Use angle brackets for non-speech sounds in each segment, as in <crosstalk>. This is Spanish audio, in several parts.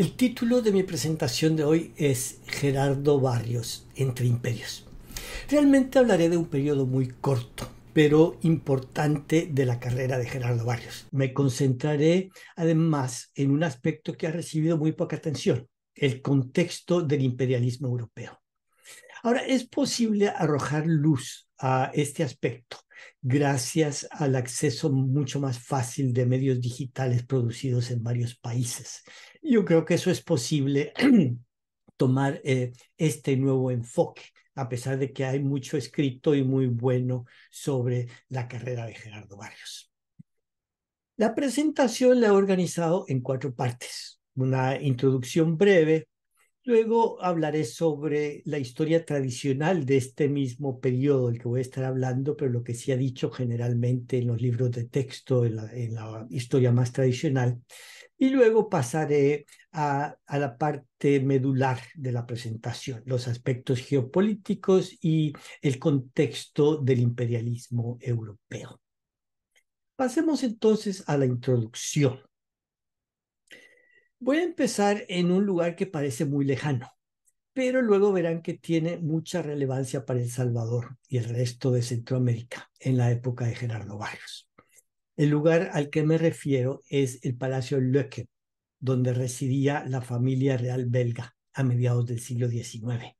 El título de mi presentación de hoy es Gerardo Barrios, Entre Imperios. Realmente hablaré de un periodo muy corto, pero importante de la carrera de Gerardo Barrios. Me concentraré además en un aspecto que ha recibido muy poca atención, el contexto del imperialismo europeo. Ahora, es posible arrojar luz a este aspecto gracias al acceso mucho más fácil de medios digitales producidos en varios países. Yo creo que eso es posible <clears throat> tomar eh, este nuevo enfoque, a pesar de que hay mucho escrito y muy bueno sobre la carrera de Gerardo Barrios. La presentación la he organizado en cuatro partes. Una introducción breve, Luego hablaré sobre la historia tradicional de este mismo periodo del que voy a estar hablando, pero lo que se ha dicho generalmente en los libros de texto, en la, historia más tradicional. Y luego pasaré a, la parte medular de la presentación, los aspectos geopolíticos y el contexto del imperialismo europeo. Pasemos entonces a la introducción. Voy a empezar en un lugar que parece muy lejano, pero luego verán que tiene mucha relevancia para El Salvador y el resto de Centroamérica en la época de Gerardo Barrios. El lugar al que me refiero es el Palacio Löken, donde residía la familia real belga a mediados del siglo XIX.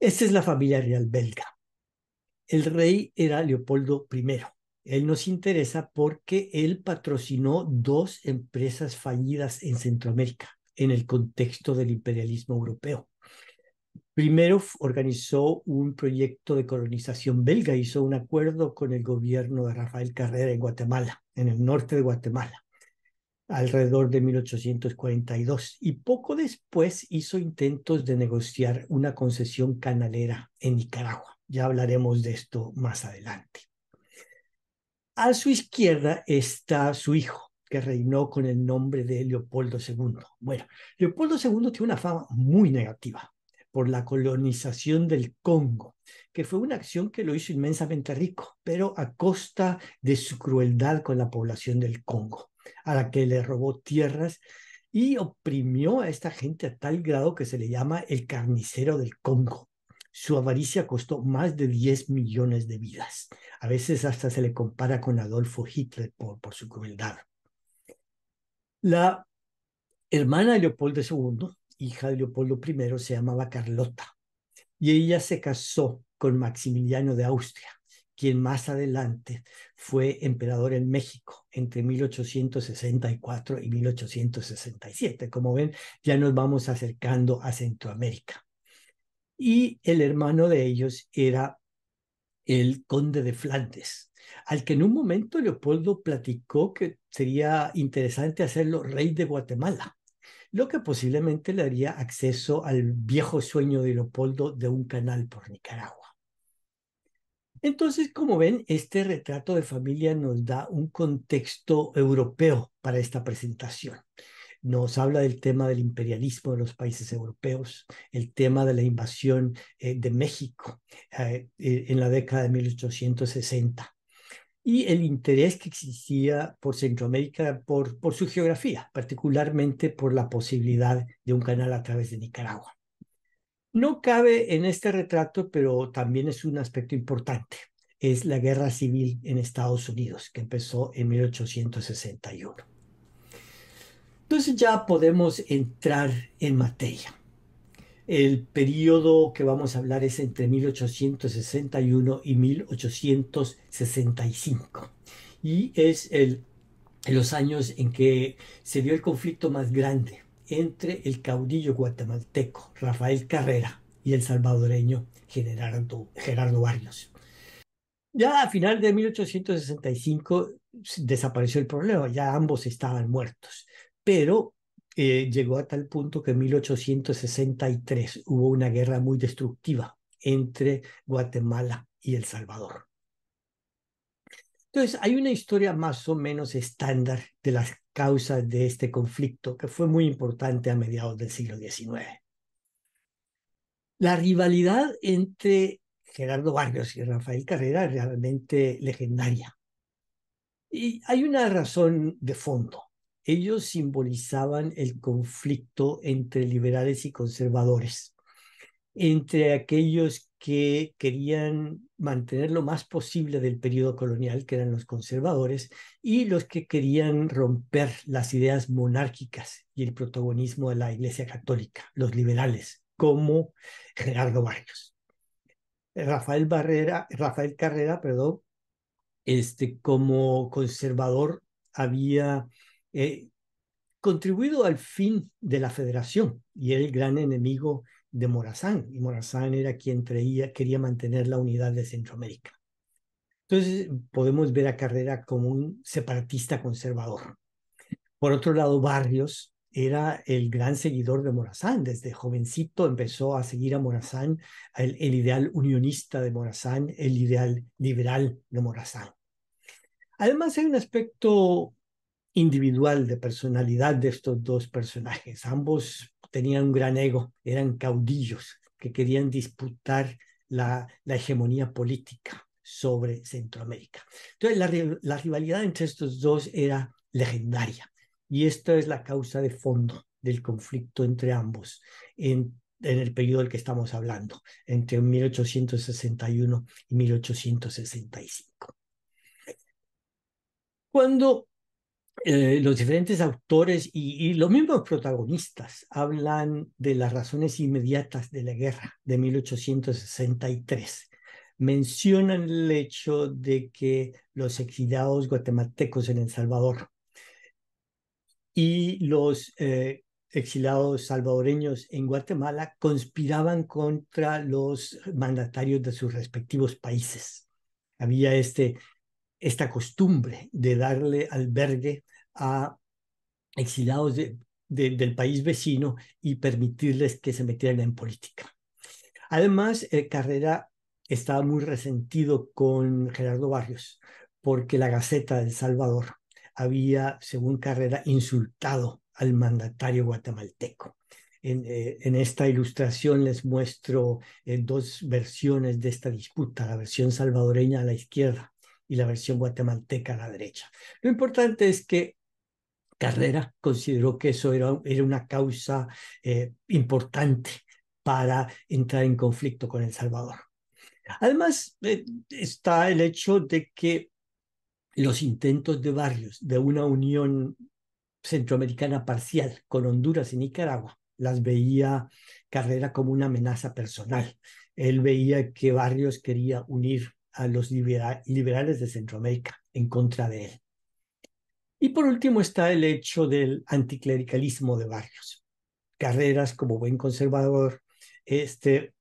Esta es la familia real belga. El rey era Leopoldo I, él nos interesa porque él patrocinó dos empresas fallidas en Centroamérica en el contexto del imperialismo europeo. Primero organizó un proyecto de colonización belga, hizo un acuerdo con el gobierno de Rafael Carrera en Guatemala, en el norte de Guatemala, alrededor de 1842. Y poco después hizo intentos de negociar una concesión canalera en Nicaragua. Ya hablaremos de esto más adelante. A su izquierda está su hijo, que reinó con el nombre de Leopoldo II. Bueno, Leopoldo II tiene una fama muy negativa por la colonización del Congo, que fue una acción que lo hizo inmensamente rico, pero a costa de su crueldad con la población del Congo, a la que le robó tierras y oprimió a esta gente a tal grado que se le llama el carnicero del Congo su avaricia costó más de 10 millones de vidas. A veces hasta se le compara con Adolfo Hitler por, por su crueldad. La hermana de Leopoldo II, hija de Leopoldo I, se llamaba Carlota y ella se casó con Maximiliano de Austria, quien más adelante fue emperador en México entre 1864 y 1867. Como ven, ya nos vamos acercando a Centroamérica y el hermano de ellos era el conde de Flandes, al que en un momento Leopoldo platicó que sería interesante hacerlo rey de Guatemala, lo que posiblemente le daría acceso al viejo sueño de Leopoldo de un canal por Nicaragua. Entonces, como ven, este retrato de familia nos da un contexto europeo para esta presentación nos habla del tema del imperialismo de los países europeos, el tema de la invasión eh, de México eh, eh, en la década de 1860 y el interés que existía por Centroamérica, por, por su geografía, particularmente por la posibilidad de un canal a través de Nicaragua. No cabe en este retrato, pero también es un aspecto importante, es la guerra civil en Estados Unidos, que empezó en 1861. Entonces ya podemos entrar en materia. El periodo que vamos a hablar es entre 1861 y 1865 y es el, los años en que se dio el conflicto más grande entre el caudillo guatemalteco Rafael Carrera y el salvadoreño Gerardo, Gerardo Barrios. Ya a final de 1865 desapareció el problema, ya ambos estaban muertos pero eh, llegó a tal punto que en 1863 hubo una guerra muy destructiva entre Guatemala y El Salvador. Entonces, hay una historia más o menos estándar de las causas de este conflicto que fue muy importante a mediados del siglo XIX. La rivalidad entre Gerardo Barrios y Rafael Carrera es realmente legendaria. Y hay una razón de fondo ellos simbolizaban el conflicto entre liberales y conservadores, entre aquellos que querían mantener lo más posible del periodo colonial, que eran los conservadores, y los que querían romper las ideas monárquicas y el protagonismo de la Iglesia Católica, los liberales, como Gerardo Barrios. Rafael, Barrera, Rafael Carrera, perdón, este, como conservador había eh, contribuido al fin de la federación y el gran enemigo de Morazán. Y Morazán era quien quería mantener la unidad de Centroamérica. Entonces podemos ver a Carrera como un separatista conservador. Por otro lado, Barrios era el gran seguidor de Morazán. Desde jovencito empezó a seguir a Morazán, el ideal unionista de Morazán, el ideal liberal de Morazán. Además hay un aspecto individual de personalidad de estos dos personajes. Ambos tenían un gran ego, eran caudillos que querían disputar la, hegemonía política sobre Centroamérica. Entonces, la, rivalidad entre estos dos era legendaria y esta es la causa de fondo del conflicto entre ambos en, en, el periodo del que estamos hablando, entre 1861 y 1865. Cuando eh, los diferentes autores y, los mismos protagonistas hablan de las razones inmediatas de la guerra de 1863. Mencionan el hecho de que los exiliados guatemaltecos en El Salvador y los eh, exilados salvadoreños en Guatemala conspiraban contra los mandatarios de sus respectivos países. Había este esta costumbre de darle albergue a exilados del país vecino y permitirles que se metieran en política. Además, Carrera estaba muy resentido con Gerardo Barrios porque la Gaceta del Salvador había, según Carrera, insultado al mandatario guatemalteco. En, eh, esta ilustración les muestro eh, dos versiones de esta disputa, la versión salvadoreña a la izquierda y la versión guatemalteca a la derecha. Lo importante es que Carrera consideró que eso era, era una causa eh, importante para entrar en conflicto con El Salvador. Además, eh, está el hecho de que los intentos de barrios de una unión centroamericana parcial con Honduras y Nicaragua las veía Carrera como una amenaza personal. Él veía que Barrios quería unir a los liberales de Centroamérica en contra de él. Y por último está el hecho del anticlericalismo de Barrios. Carreras como buen conservador, este,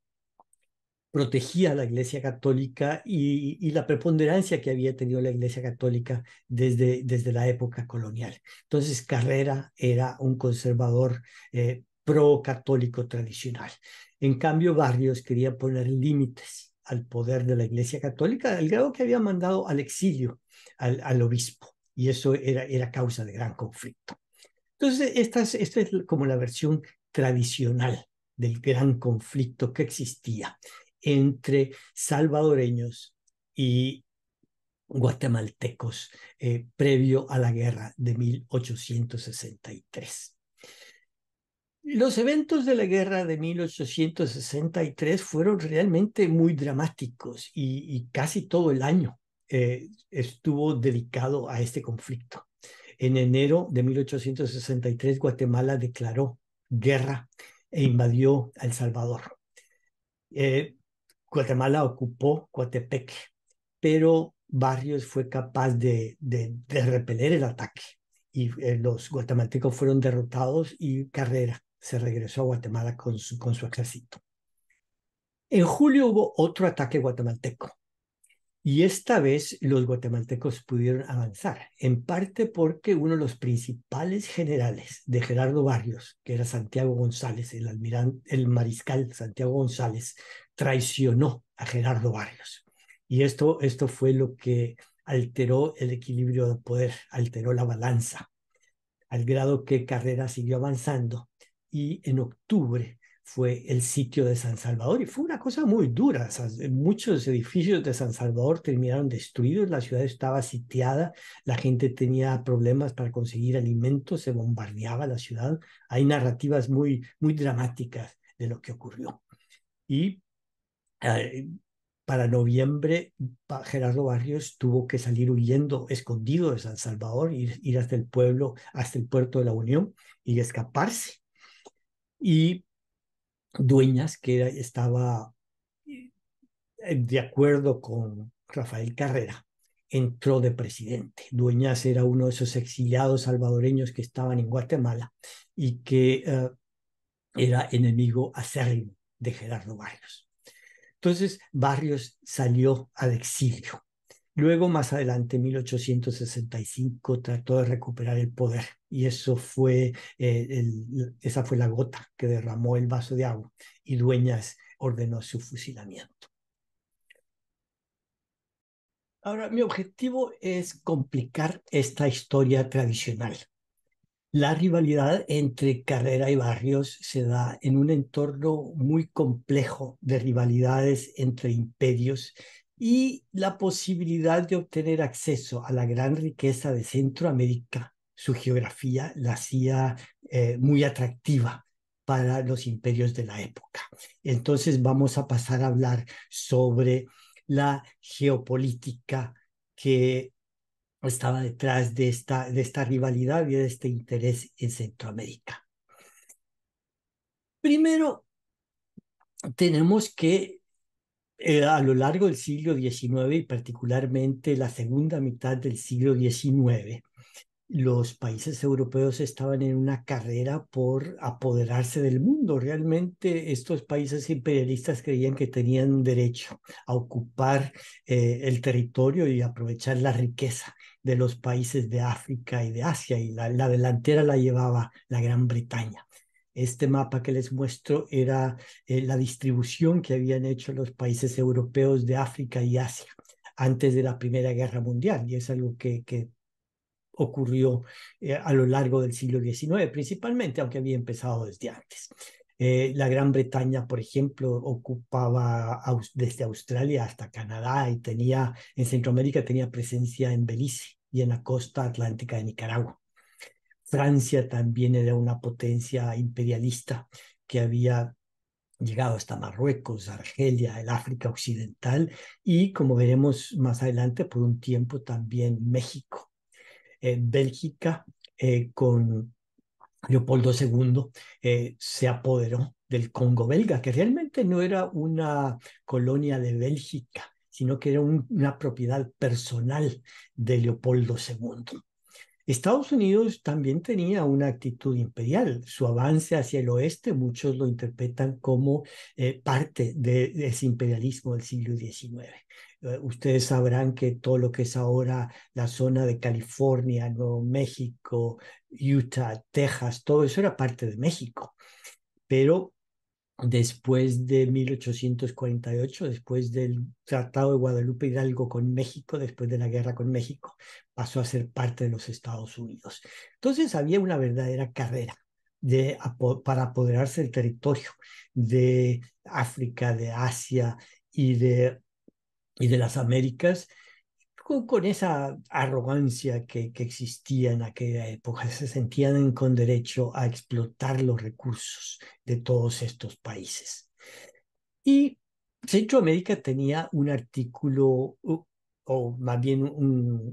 protegía a la Iglesia Católica y, la preponderancia que había tenido la Iglesia Católica desde, desde la época colonial. Entonces, Carrera era un conservador eh, pro-católico tradicional. En cambio, Barrios quería poner límites al poder de la Iglesia Católica, al grado que había mandado al exilio al, obispo, y eso era, causa de gran conflicto. Entonces, esta es, como la versión tradicional del gran conflicto que existía entre salvadoreños y guatemaltecos eh, previo a la guerra de 1863. Los eventos de la guerra de 1863 fueron realmente muy dramáticos y, casi todo el año eh, estuvo dedicado a este conflicto. En enero de 1863 Guatemala declaró guerra e invadió El Salvador. Eh, Guatemala ocupó Coatepec, pero Barrios fue capaz de, repeler el ataque y eh, los guatemaltecos fueron derrotados y Carrera se regresó a Guatemala con su, con su ejército. En julio hubo otro ataque guatemalteco y esta vez los guatemaltecos pudieron avanzar, en parte porque uno de los principales generales de Gerardo Barrios, que era Santiago González, el almirante, el mariscal Santiago González, traicionó a Gerardo Barrios. Y esto, esto fue lo que alteró el equilibrio de poder, alteró la balanza, al grado que Carrera siguió avanzando y en octubre fue el sitio de San Salvador y fue una cosa muy dura. Muchos edificios de San Salvador terminaron destruidos, la ciudad estaba sitiada, la gente tenía problemas para conseguir alimentos, se bombardeaba la ciudad. Hay narrativas muy, muy dramáticas de lo que ocurrió. Y eh, para noviembre Gerardo Barrios tuvo que salir huyendo, escondido de San Salvador, ir, ir hasta el pueblo, hasta el puerto de la Unión y escaparse y Dueñas, que estaba eh, eh, de acuerdo con Rafael Carrera, entró de presidente. Dueñas era uno de esos exiliados salvadoreños que estaban en Guatemala y que eh, era enemigo acérrimo de Gerardo Barrios. Entonces Barrios salió al exilio Luego, más adelante, en 1865, trató de recuperar el poder y eso fue, eh, esa fue la gota que derramó el vaso de agua y Dueñas ordenó su fusilamiento. Ahora, mi objetivo es complicar esta historia tradicional. La rivalidad entre Carrera y Barrios se da en un entorno muy complejo de rivalidades entre imperios y la posibilidad de obtener acceso a la gran riqueza de Centroamérica. Su geografía la hacía eh, muy atractiva para los imperios de la época. Entonces vamos a pasar a hablar sobre la geopolítica que estaba detrás de esta, de esta rivalidad y de este interés en Centroamérica. Primero, tenemos que eh, a lo largo del siglo XIX y particularmente la segunda mitad del siglo XIX, los países europeos estaban en una carrera por apoderarse del mundo. Realmente estos países imperialistas creían que tenían derecho a ocupar eh, el territorio y aprovechar la riqueza de los países de África y de Asia, y la delantera la llevaba la Gran Bretaña. Este mapa que les muestro era eh, la distribución que habían hecho los países europeos de África y Asia antes de la Primera Guerra Mundial, y es algo que, ocurrió eh, a lo largo del siglo XIX, principalmente, aunque había empezado desde antes. Eh, la Gran Bretaña, por ejemplo, ocupaba desde Australia hasta Canadá y tenía, en Centroamérica tenía presencia en Belice y en la costa atlántica de Nicaragua. Francia también era una potencia imperialista que había llegado hasta Marruecos, Argelia, el África Occidental y, como veremos más adelante, por un tiempo también México. Eh, Bélgica, eh, con Leopoldo II, eh, se apoderó del Congo belga, que realmente no era una colonia de Bélgica, sino que era una propiedad personal de Leopoldo II. Estados Unidos también tenía una actitud imperial. Su avance hacia el oeste, muchos lo interpretan como eh, parte de, ese imperialismo del siglo XIX. Eh, ustedes sabrán que todo lo que es ahora la zona de California, Nuevo México, Utah, Texas, todo eso era parte de México. Pero después de 1848, después del Tratado de Guadalupe Hidalgo con México, después de la guerra con México, pasó a ser parte de los Estados Unidos. Entonces había una verdadera carrera para apoderarse del territorio de África, de Asia y y de las Américas con, esa arrogancia que, existía en aquella época, se sentían con derecho a explotar los recursos de todos estos países. Y Centroamérica tenía un artículo, o, más bien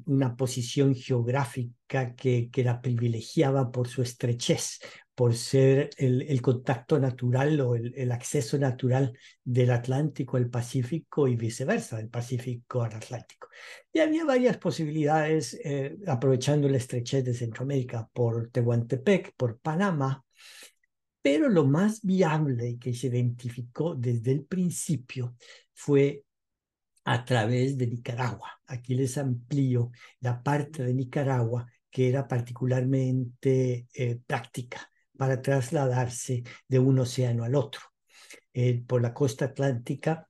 una posición geográfica que, que la privilegiaba por su estrechez, por ser el, contacto natural o el, acceso natural del Atlántico al Pacífico y viceversa, del Pacífico al Atlántico. Y había varias posibilidades, eh, aprovechando la estrechez de Centroamérica por Tehuantepec, por Panamá, pero lo más viable que se identificó desde el principio fue a través de Nicaragua. Aquí les amplío la parte de Nicaragua que era particularmente eh, práctica para trasladarse de un océano al otro. Eh, por la costa atlántica,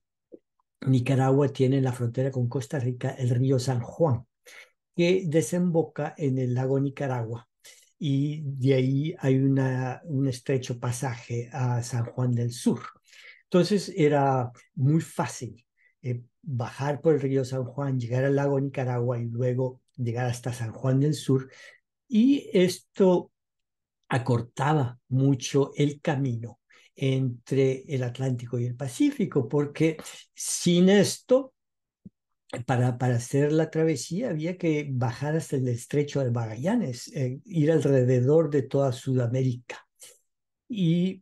Nicaragua tiene en la frontera con Costa Rica el río San Juan, que desemboca en el lago Nicaragua y de ahí hay una, un estrecho pasaje a San Juan del Sur. Entonces era muy fácil eh, bajar por el río San Juan, llegar al lago Nicaragua y luego llegar hasta San Juan del Sur. Y esto acortaba mucho el camino entre el Atlántico y el Pacífico, porque sin esto, para, para hacer la travesía había que bajar hasta el estrecho de Magallanes, eh, ir alrededor de toda Sudamérica. Y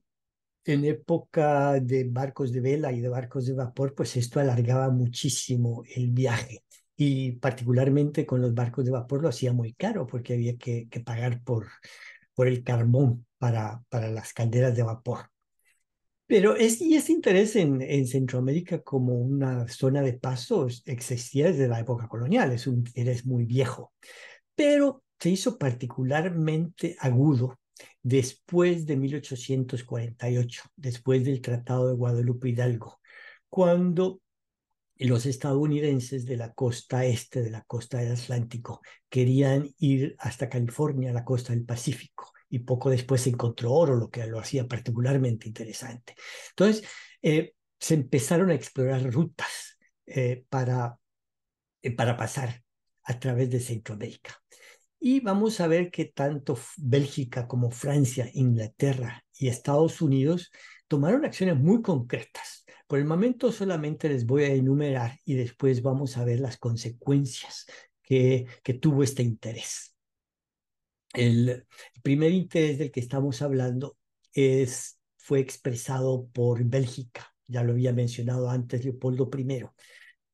en época de barcos de vela y de barcos de vapor, pues esto alargaba muchísimo el viaje. Y particularmente con los barcos de vapor lo hacía muy caro porque había que pagar por, por el carbón para, para las calderas de vapor. Pero es, y ese interés en, en, Centroamérica como una zona de paso existía desde la época colonial, es un interés muy viejo, pero se hizo particularmente agudo después de 1848, después del Tratado de Guadalupe Hidalgo, cuando los estadounidenses de la costa este, de la costa del Atlántico, querían ir hasta California, la costa del Pacífico, y poco después se encontró oro, lo que lo hacía particularmente interesante. Entonces, eh, se empezaron a explorar rutas eh, para, eh, para pasar a través de Centroamérica. Y vamos a ver que tanto Bélgica como Francia, Inglaterra y Estados Unidos tomaron acciones muy concretas por el momento solamente les voy a enumerar y después vamos a ver las consecuencias que, tuvo este interés. El, primer interés del que estamos hablando es, fue expresado por Bélgica, ya lo había mencionado antes Leopoldo I,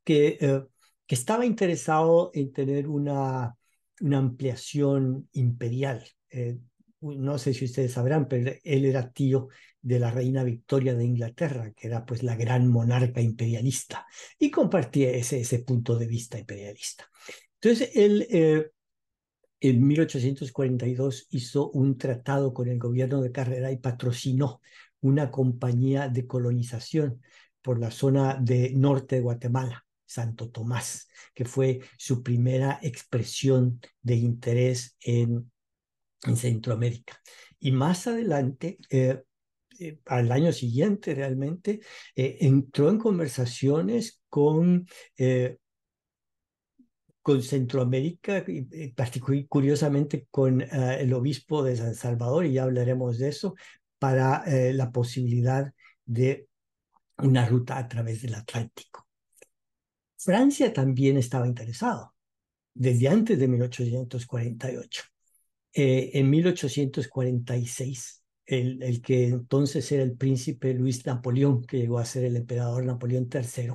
que, eh, que estaba interesado en tener una, ampliación imperial. Eh, no sé si ustedes sabrán, pero él era tío de la reina Victoria de Inglaterra, que era pues la gran monarca imperialista, y compartía ese, ese punto de vista imperialista. Entonces, él eh, en 1842 hizo un tratado con el gobierno de Carrera y patrocinó una compañía de colonización por la zona de norte de Guatemala, Santo Tomás, que fue su primera expresión de interés en en Centroamérica. Y más adelante, eh, eh, al año siguiente realmente, eh, entró en conversaciones con, con Centroamérica, y, y curiosamente con el obispo de San Salvador, y ya hablaremos de eso, para la posibilidad de una ruta a través del Atlántico. Francia también estaba interesado desde antes de 1848. Eh, en 1846, el, que entonces era el príncipe Luis Napoleón, que llegó a ser el emperador Napoleón III,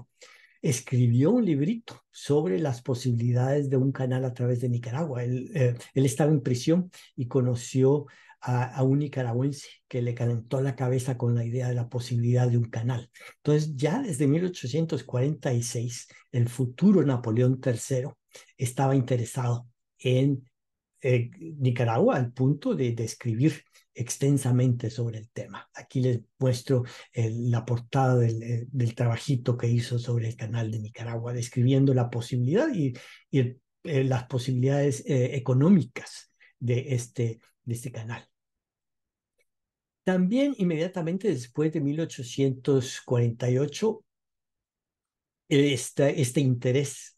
escribió un librito sobre las posibilidades de un canal a través de Nicaragua. Eh, él, estaba en prisión y conoció a, a, un nicaragüense que le calentó la cabeza con la idea de la posibilidad de un canal. Entonces, ya desde 1846, el futuro Napoleón III estaba interesado en eh, Nicaragua al punto de, describir extensamente sobre el tema. Aquí les muestro la portada eh, del, trabajito que hizo sobre el canal de Nicaragua, describiendo la posibilidad y, eh, las posibilidades económicas este, de este, canal. También inmediatamente después de 1848, este interés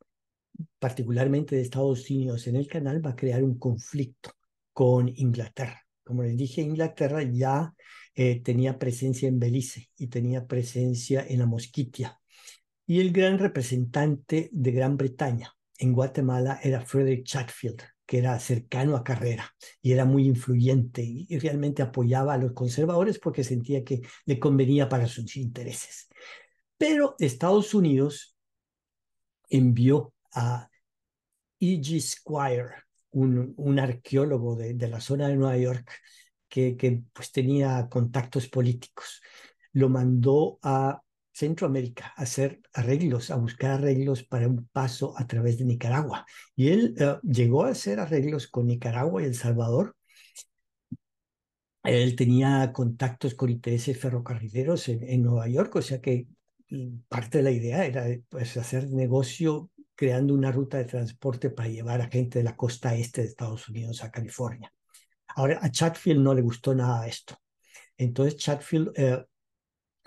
particularmente de Estados Unidos en el canal, va a crear un conflicto con Inglaterra. Como les dije, Inglaterra ya eh, tenía presencia en Belice y tenía presencia en la Mosquitia. Y el gran representante de Gran Bretaña en Guatemala era Frederick Chatfield, que era cercano a Carrera y era muy influyente y realmente apoyaba a los conservadores porque sentía que le convenía para sus intereses. Pero Estados Unidos envió a E.G. Squire, un, arqueólogo de, la zona de Nueva York que, que pues tenía contactos políticos. Lo mandó a Centroamérica a hacer arreglos, a buscar arreglos para un paso a través de Nicaragua. Y él eh, llegó a hacer arreglos con Nicaragua y El Salvador. Él tenía contactos con intereses ferrocarrileros en, en Nueva York, o sea que mm, parte de la idea era pues, hacer negocio creando una ruta de transporte para llevar a gente de la costa este de Estados Unidos a California. Ahora, a Chatfield no le gustó nada esto. Entonces, Chatfield eh,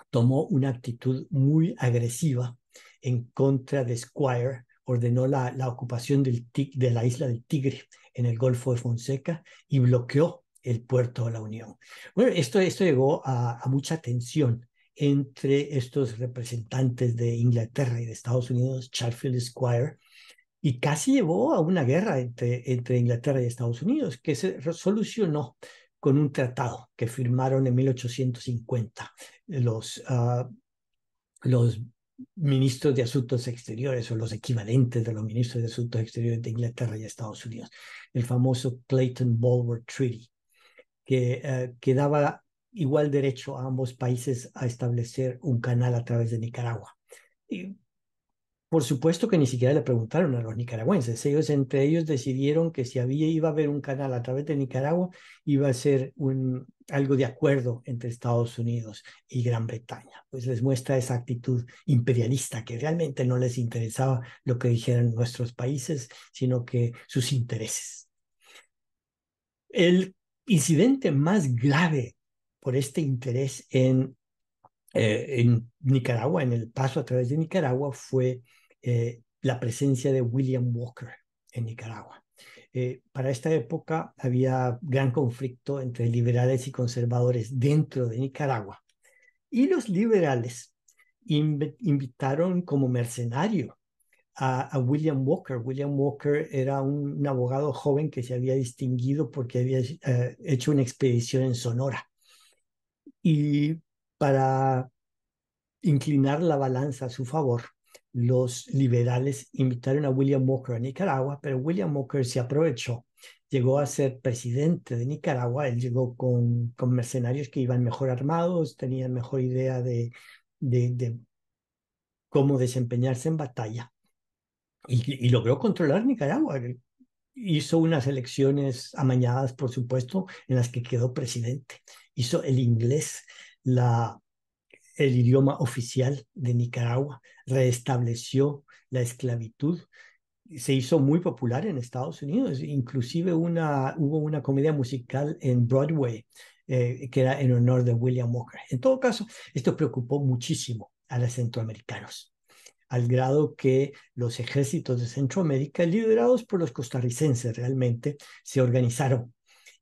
tomó una actitud muy agresiva en contra de Squire, ordenó la, ocupación de la isla del Tigre en el Golfo de Fonseca y bloqueó el puerto de la Unión. Bueno, esto, esto llegó a, a mucha tensión entre estos representantes de Inglaterra y de Estados Unidos, Chatfield Square, y casi llevó a una guerra entre, entre Inglaterra y Estados Unidos, que se solucionó con un tratado que firmaron en 1850 los, ah, los ministros de Asuntos Exteriores o los equivalentes de los ministros de Asuntos Exteriores de Inglaterra y Estados Unidos, el famoso Clayton-Bulwer Treaty, que, ah, quedaba igual derecho a ambos países a establecer un canal a través de Nicaragua. Y por supuesto que ni siquiera le preguntaron a los nicaragüenses. Ellos entre ellos decidieron que si había iba a haber un canal a través de Nicaragua, iba a ser un, algo de acuerdo entre Estados Unidos y Gran Bretaña. Pues les muestra esa actitud imperialista que realmente no les interesaba lo que dijeran nuestros países, sino que sus intereses. El incidente más grave por este interés eh, en, Nicaragua, en el paso a través de Nicaragua, fue eh, la presencia de William Walker en Nicaragua. Eh, para esta época había gran conflicto entre liberales y conservadores dentro de Nicaragua. Y los liberales invitaron como mercenario a, William Walker. William Walker era un, abogado joven que se había distinguido porque había hecho una expedición en Sonora y para inclinar la balanza a su favor, los liberales invitaron a William Walker a Nicaragua, pero William Walker se aprovechó, llegó a ser presidente de Nicaragua, él llegó con, con mercenarios que iban mejor armados, tenían mejor idea de, de, cómo desempeñarse en batalla. Y, y, logró controlar Nicaragua hizo unas elecciones amañadas, por supuesto, en las que quedó presidente. Hizo el inglés la, el idioma oficial de Nicaragua, reestableció la esclavitud, se hizo muy popular en Estados Unidos, inclusive una, hubo una comedia musical en Broadway eh, que era en honor de William Walker. En todo caso, esto preocupó muchísimo a los centroamericanos al grado que los ejércitos de Centroamérica, liderados por los costarricenses realmente, se organizaron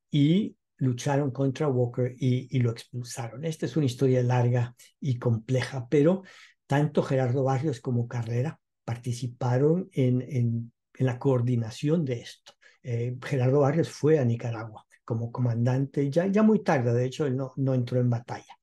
y lucharon contra Walker y, lo expulsaron. Esta es una historia larga y compleja, pero tanto Gerardo Barrios como Carrera participaron en, la coordinación de esto. Eh, Gerardo Barrios fue a Nicaragua como comandante, ya, ya muy tarde, de hecho, él no, entró en batalla.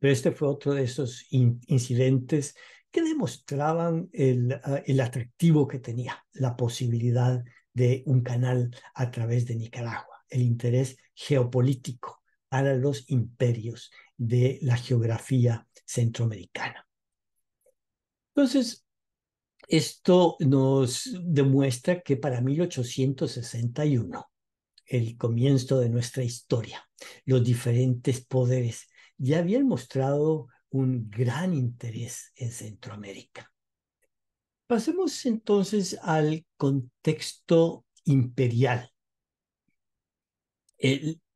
Pero este fue otro de esos incidentes demostraban el, ah, el atractivo que tenía la posibilidad de un canal a través de Nicaragua, el interés geopolítico para los imperios de la geografía centroamericana. Entonces, esto nos demuestra que para 1861, el comienzo de nuestra historia, los diferentes poderes ya habían mostrado un gran interés en Centroamérica. Pasemos entonces al contexto imperial.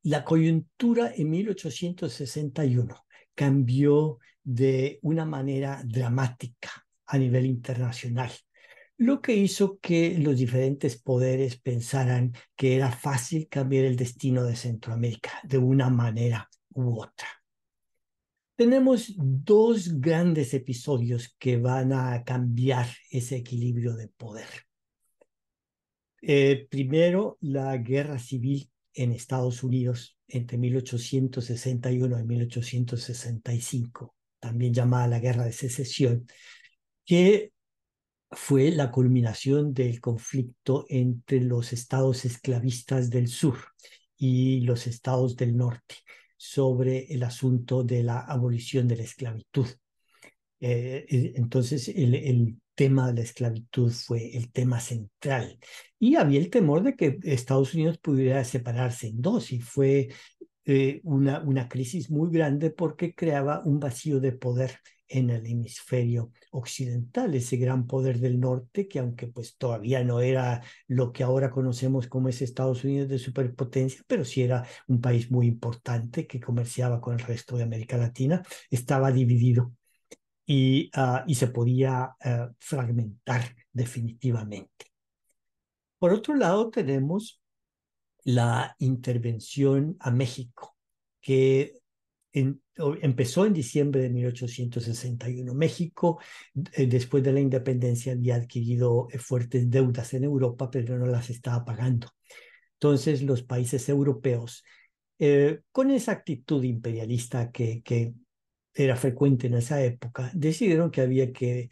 la coyuntura en 1861 cambió de una manera dramática a nivel internacional, lo que hizo que los diferentes poderes pensaran que era fácil cambiar el destino de Centroamérica de una manera u otra. Tenemos dos grandes episodios que van a cambiar ese equilibrio de poder. Eh, primero, la guerra civil en Estados Unidos entre 1861 y 1865, también llamada la Guerra de Secesión, que fue la culminación del conflicto entre los estados esclavistas del sur y los estados del norte sobre el asunto de la abolición de la esclavitud. Eh, eh, entonces, el, tema de la esclavitud fue el tema central. Y había el temor de que Estados Unidos pudiera separarse en dos y fue eh, una, una crisis muy grande porque creaba un vacío de poder en el hemisferio occidental, ese gran poder del norte que aunque pues todavía no era lo que ahora conocemos como es Estados Unidos de superpotencia, pero sí era un país muy importante que comerciaba con el resto de América Latina, estaba dividido y, ah, y se podía ah, fragmentar definitivamente. Por otro lado, tenemos la intervención a México, que empezó en diciembre de 1861. México, eh, después de la independencia, había adquirido eh, fuertes deudas en Europa, pero no las estaba pagando. Entonces, los países europeos, eh, con esa actitud imperialista que, que era frecuente en esa época, decidieron que había que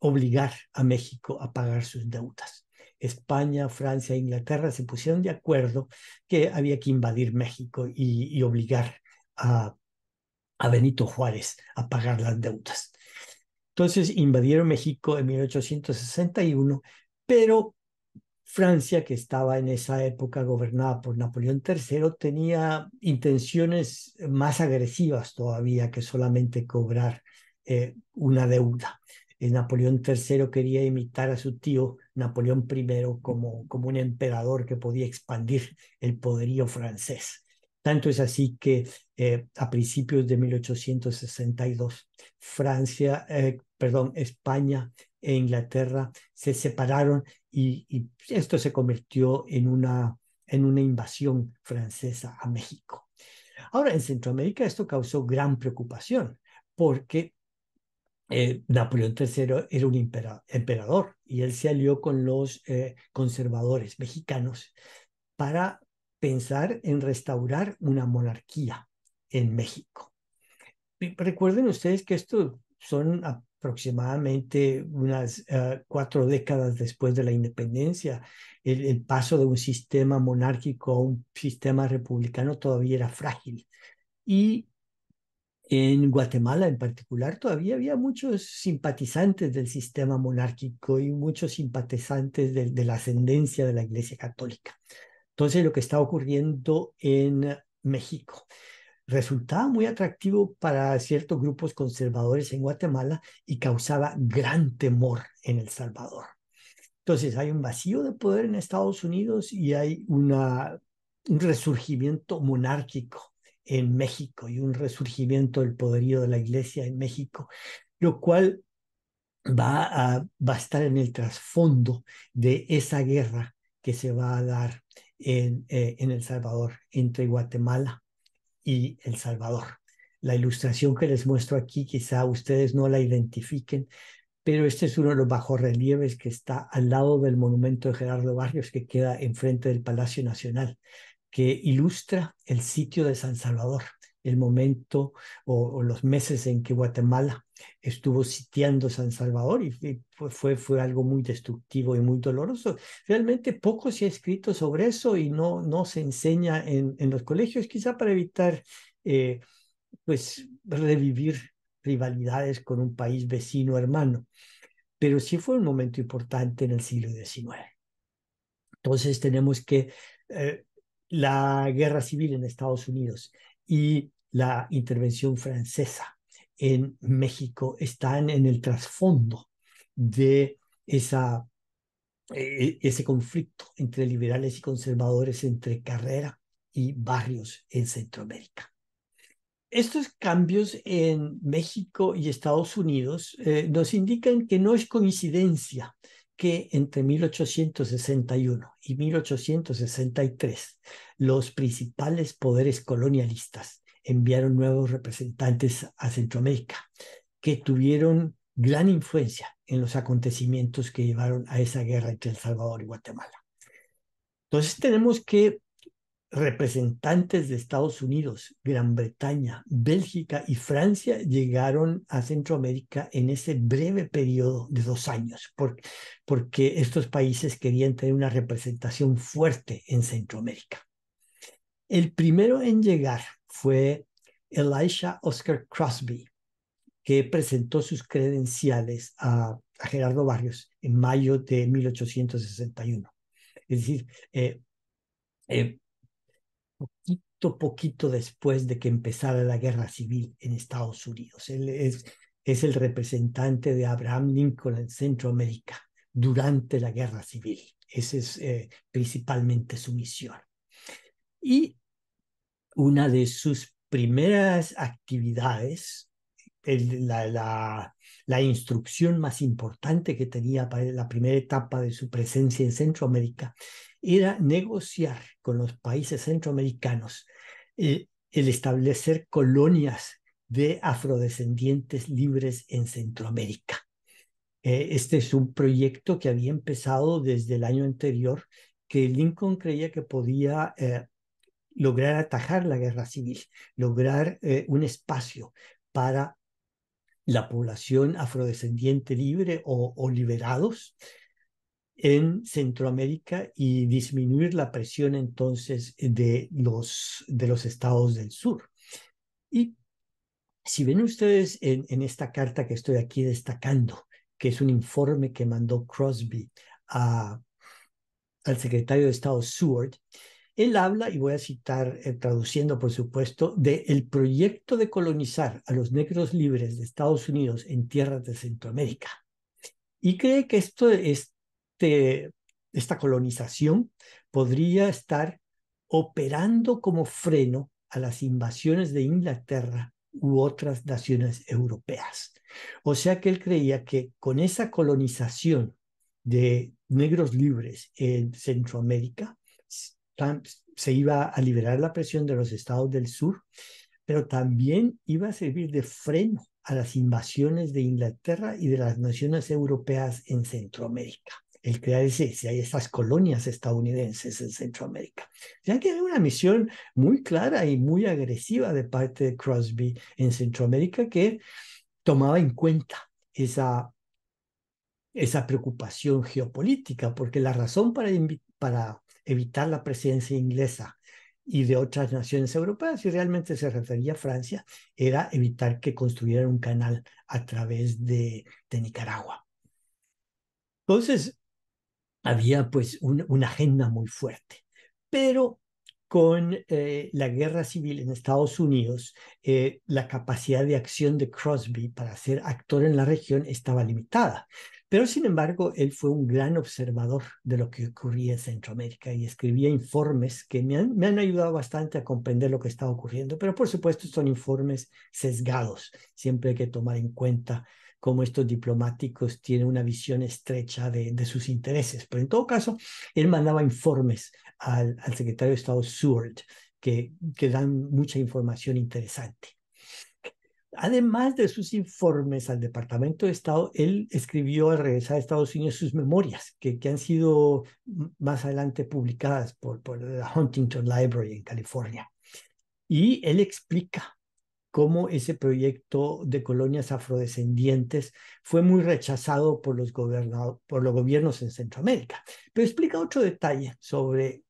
obligar a México a pagar sus deudas. España, Francia e Inglaterra se pusieron de acuerdo que había que invadir México y obligar a a Benito Juárez a pagar las deudas. Entonces invadieron México en 1861, pero Francia, que estaba en esa época gobernada por Napoleón III, tenía intenciones más agresivas todavía que solamente cobrar eh, una deuda. Eh, Napoleón III quería imitar a su tío Napoleón I como, como un emperador que podía expandir el poderío francés. Tanto es así que eh, a principios de 1862, Francia, eh, perdón, España e Inglaterra se separaron y, esto se convirtió en una, en una invasión francesa a México. Ahora, en Centroamérica esto causó gran preocupación porque eh, Napoleón III era un emperador y él se alió con los conservadores mexicanos para pensar en restaurar una monarquía en México. Recuerden ustedes que esto son aproximadamente unas eh, cuatro décadas después de la independencia. El, paso de un sistema monárquico a un sistema republicano todavía era frágil. Y en Guatemala en particular todavía había muchos simpatizantes del sistema monárquico y muchos simpatizantes de la ascendencia de la Iglesia Católica. Entonces, lo que está ocurriendo en México resultaba muy atractivo para ciertos grupos conservadores en Guatemala y causaba gran temor en El Salvador. Entonces, hay un vacío de poder en Estados Unidos y hay un resurgimiento monárquico en México y un resurgimiento del poderío de la iglesia en México, lo cual va a, va a estar en el trasfondo de esa guerra que se va a dar eh, en, El Salvador, entre Guatemala y El Salvador. La ilustración que les muestro aquí quizá ustedes no la identifiquen, pero este es uno de los bajorrelieves que está al lado del monumento de Gerardo Barrios que queda enfrente del Palacio Nacional, que ilustra el sitio de San Salvador el momento o, los meses en que Guatemala estuvo sitiando San Salvador y, fue, fue, algo muy destructivo y muy doloroso. Realmente poco se ha escrito sobre eso y no, no se enseña en, los colegios, quizá para evitar eh, pues revivir rivalidades con un país vecino hermano. Pero sí fue un momento importante en el siglo XIX. Entonces tenemos que eh, la guerra civil en Estados Unidos y la intervención francesa en México están en el trasfondo de esa, e, e, ese conflicto entre liberales y conservadores, entre carrera y barrios en Centroamérica. Estos cambios en México y Estados Unidos eh, nos indican que no es coincidencia que entre 1861 y 1863 los principales poderes colonialistas enviaron nuevos representantes a Centroamérica, que tuvieron gran influencia en los acontecimientos que llevaron a esa guerra entre El Salvador y Guatemala. Entonces tenemos que representantes de Estados Unidos, Gran Bretaña, Bélgica y Francia llegaron a Centroamérica en ese breve periodo de dos años, porque, porque estos países querían tener una representación fuerte en Centroamérica. El primero en llegar fue Elisha Oscar Crosby, que presentó sus credenciales a, Gerardo Barrios en mayo de 1861. Es decir, eh, eh, poquito, poquito después de que empezara la guerra civil en Estados Unidos. Él es, el representante de Abraham Lincoln en Centroamérica durante la guerra civil. Esa es eh, principalmente su misión. Y una de sus primeras actividades, la, instrucción más importante que tenía para la primera etapa de su presencia en Centroamérica, era negociar con los países centroamericanos eh, el establecer colonias de afrodescendientes libres en Centroamérica. Eh, este es un proyecto que había empezado desde el año anterior, que Lincoln creía que podía eh, lograr atajar la guerra civil, lograr eh, un espacio para la población afrodescendiente libre o, liberados en Centroamérica y disminuir la presión entonces de los, estados del sur. Y si ven ustedes en, esta carta que estoy aquí destacando, que es un informe que mandó Crosby al secretario de Estado Seward, él habla, y voy a citar, eh, traduciendo por supuesto, de el proyecto de colonizar a los negros libres de Estados Unidos en tierras de Centroamérica. Y cree que esto, este, esta colonización podría estar operando como freno a las invasiones de Inglaterra u otras naciones europeas. O sea que él creía que con esa colonización de negros libres en Centroamérica, Trump se iba a liberar la presión de los estados del sur, pero también iba a servir de freno a las invasiones de Inglaterra y de las naciones europeas en Centroamérica. El crear ese, si hay esas colonias estadounidenses en Centroamérica. Ya que hay una misión muy clara y muy agresiva de parte de Crosby en Centroamérica que tomaba en cuenta esa, esa preocupación geopolítica, porque la razón para, para evitar la presidencia inglesa y de otras naciones europeas, y realmente se refería a Francia, era evitar que construyeran un canal a través de, Nicaragua. Entonces, había pues una agenda muy fuerte, pero con eh, la guerra civil en Estados Unidos, eh, la capacidad de acción de Crosby para ser actor en la región estaba limitada. Pero sin embargo, él fue un gran observador de lo que ocurría en Centroamérica y escribía informes que me han, ayudado bastante a comprender lo que estaba ocurriendo, pero por supuesto son informes sesgados. Siempre hay que tomar en cuenta cómo estos diplomáticos tienen una visión estrecha de, sus intereses. Pero en todo caso, él mandaba informes al, secretario de Estado Seward que, que dan mucha información interesante. Además de sus informes al Departamento de Estado, él escribió al regresar a Estados Unidos sus memorias, que, han sido más adelante publicadas por, la Huntington Library en California. Y él explica cómo ese proyecto de colonias afrodescendientes fue muy rechazado por los, por los gobiernos en Centroamérica. Pero explica otro detalle sobre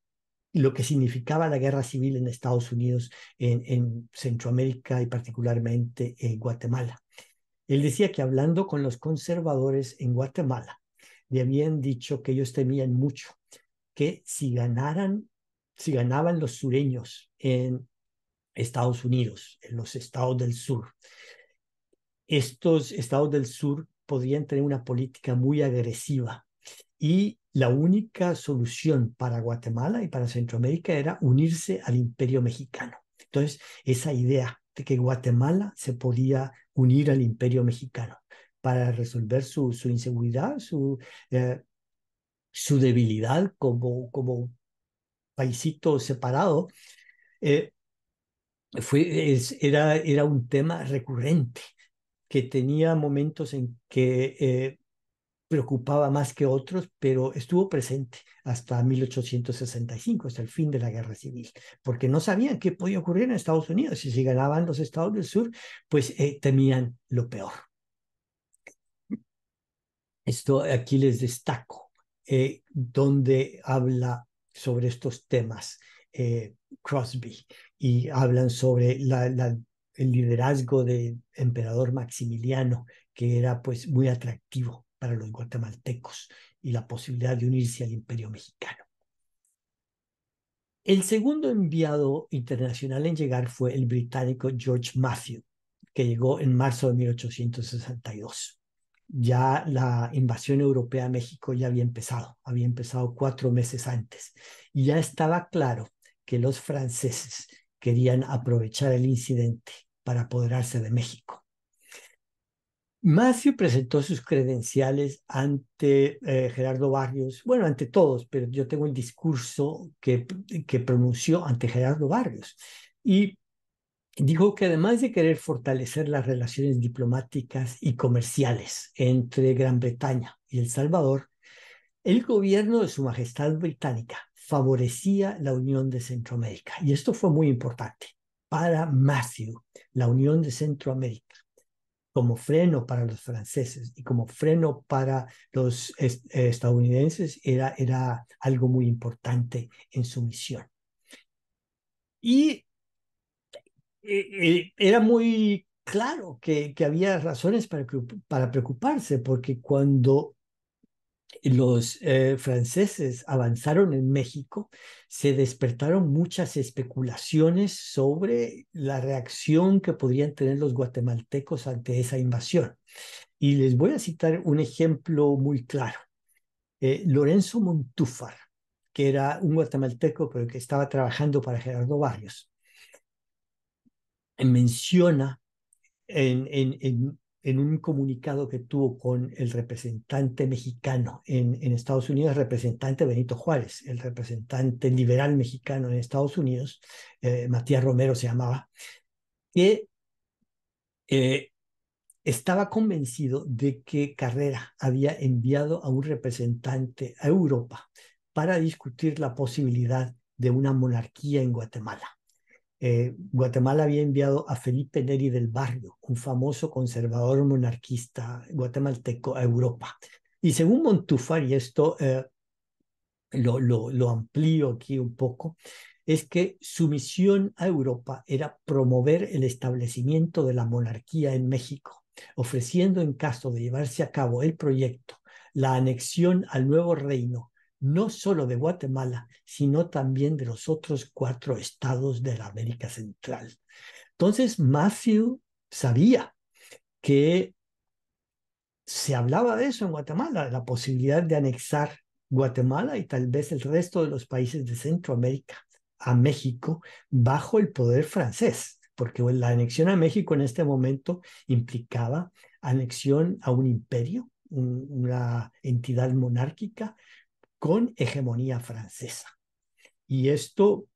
lo que significaba la guerra civil en Estados Unidos, en, Centroamérica y particularmente en Guatemala. Él decía que hablando con los conservadores en Guatemala, le habían dicho que ellos temían mucho que si ganaran, si ganaban los sureños en Estados Unidos, en los estados del sur, estos estados del sur podrían tener una política muy agresiva y la única solución para Guatemala y para Centroamérica era unirse al imperio mexicano. Entonces, esa idea de que Guatemala se podía unir al imperio mexicano para resolver su, inseguridad, su, eh, su debilidad como, como paisito separado, eh, fue, era, era un tema recurrente que tenía momentos en que eh, preocupaba más que otros, pero estuvo presente hasta 1865, hasta el fin de la guerra civil, porque no sabían qué podía ocurrir en Estados Unidos. Y si ganaban los estados del sur, pues eh, temían lo peor. Esto aquí les destaco, eh, donde habla sobre estos temas eh, Crosby y hablan sobre el liderazgo del emperador Maximiliano, que era pues muy atractivo para los guatemaltecos y la posibilidad de unirse al imperio mexicano. El segundo enviado internacional en llegar fue el británico George Matthew, que llegó en marzo de 1862. Ya la invasión europea a México ya había empezado, había empezado cuatro meses antes, y ya estaba claro que los franceses querían aprovechar el incidente para apoderarse de México Matthew presentó sus credenciales ante eh, Gerardo Barrios, bueno, ante todos, pero yo tengo el discurso que, que pronunció ante Gerardo Barrios. Y dijo que además de querer fortalecer las relaciones diplomáticas y comerciales entre Gran Bretaña y El Salvador, el gobierno de Su Majestad Británica favorecía la unión de Centroamérica. Y esto fue muy importante. Para Matthew, la unión de Centroamérica como freno para los franceses y como freno para los eh, estadounidenses era, era algo muy importante en su misión. Y eh, eh, era muy claro que, había razones para, para preocuparse, porque cuando los eh, franceses avanzaron en México, se despertaron muchas especulaciones sobre la reacción que podrían tener los guatemaltecos ante esa invasión. Y les voy a citar un ejemplo muy claro. Eh, Lorenzo Montúfar, que era un guatemalteco, pero que estaba trabajando para Gerardo Barrios, menciona en, en, en un comunicado que tuvo con el representante mexicano en, Estados Unidos, representante Benito Juárez, el representante liberal mexicano en Estados Unidos, eh, Matías Romero se llamaba, que eh, estaba convencido de que Carrera había enviado a un representante a Europa para discutir la posibilidad de una monarquía en Guatemala. Eh, Guatemala había enviado a Felipe Neri del Barrio, un famoso conservador monarquista guatemalteco, a Europa. Y según Montufar y esto eh, lo, lo, lo amplío aquí un poco, es que su misión a Europa era promover el establecimiento de la monarquía en México, ofreciendo en caso de llevarse a cabo el proyecto la anexión al nuevo reino no solo de Guatemala, sino también de los otros cuatro estados de la América Central. Entonces, Matthew sabía que se hablaba de eso en Guatemala, la posibilidad de anexar Guatemala y tal vez el resto de los países de Centroamérica a México bajo el poder francés, porque la anexión a México en este momento implicaba anexión a un imperio, una entidad monárquica con hegemonía francesa. Y esto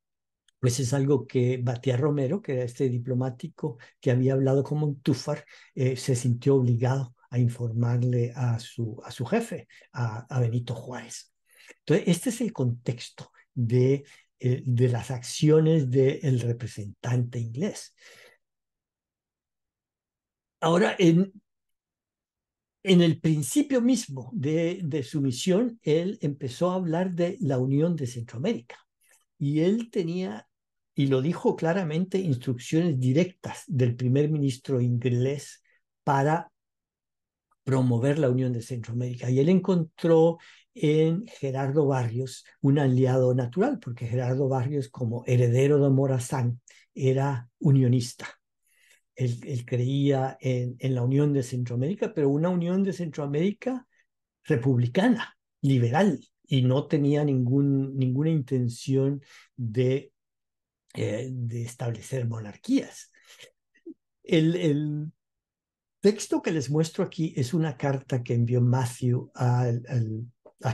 pues es algo que Batía Romero, que era este diplomático que había hablado con Montúfar, eh, se sintió obligado a informarle a su, a su jefe, a, Benito Juárez. Entonces, este es el contexto de, eh, de las acciones del representante inglés. Ahora, en, en el principio mismo de, su misión, él empezó a hablar de la Unión de Centroamérica. Y él tenía, y lo dijo claramente, instrucciones directas del primer ministro inglés para promover la Unión de Centroamérica. Y él encontró en Gerardo Barrios un aliado natural, porque Gerardo Barrios, como heredero de Morazán, era unionista él, creía en, la unión de Centroamérica, pero una unión de Centroamérica republicana, liberal, y no tenía ninguna intención de, eh, establecer monarquías. El, texto que les muestro aquí es una carta que envió Matthew a,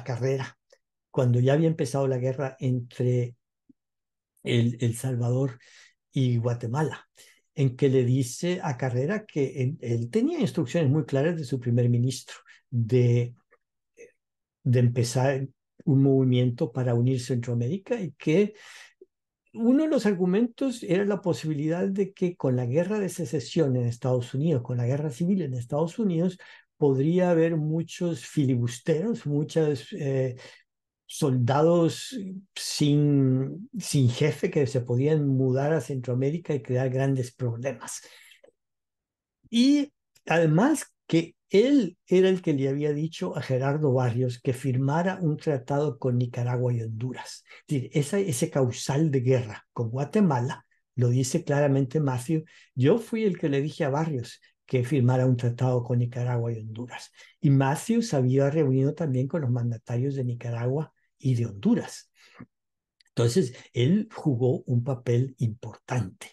Carrera cuando ya había empezado la guerra entre el Salvador y Guatemala en que le dice a Carrera que él, tenía instrucciones muy claras de su primer ministro de, de empezar un movimiento para unir Centroamérica y que uno de los argumentos era la posibilidad de que con la guerra de secesión en Estados Unidos, con la guerra civil en Estados Unidos, podría haber muchos filibusteros, muchas eh, soldados sin, sin jefe que se podían mudar a Centroamérica y crear grandes problemas. Y además que él era el que le había dicho a Gerardo Barrios que firmara un tratado con Nicaragua y Honduras. Es decir, ese causal de guerra con Guatemala, lo dice claramente Matthew, yo fui el que le dije a Barrios que firmara un tratado con Nicaragua y Honduras. Y se había reunido también con los mandatarios de Nicaragua y de Honduras. Entonces, él jugó un papel importante